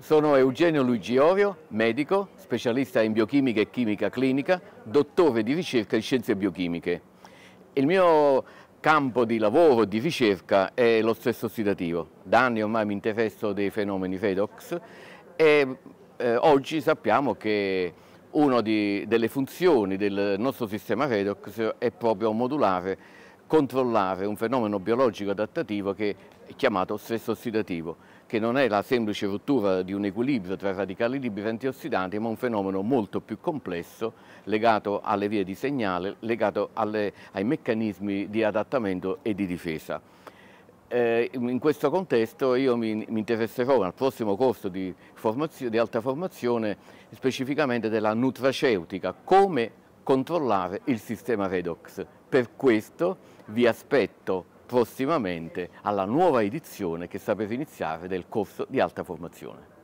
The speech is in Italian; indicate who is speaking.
Speaker 1: Sono Eugenio Luigi Ovio, medico, specialista in biochimica e chimica clinica, dottore di ricerca in scienze biochimiche. Il mio campo di lavoro e di ricerca è lo stress ossidativo. Da anni ormai mi interesso dei fenomeni redox e eh, oggi sappiamo che una delle funzioni del nostro sistema redox è proprio modulare controllare un fenomeno biologico adattativo che è chiamato stress ossidativo, che non è la semplice rottura di un equilibrio tra radicali liberi e antiossidanti, ma un fenomeno molto più complesso legato alle vie di segnale, legato alle, ai meccanismi di adattamento e di difesa. Eh, in questo contesto io mi, mi interesserò al prossimo corso di, di alta formazione specificamente della nutraceutica, come controllare il sistema Redox. Per questo vi aspetto prossimamente alla nuova edizione che sta per iniziare del corso di alta formazione.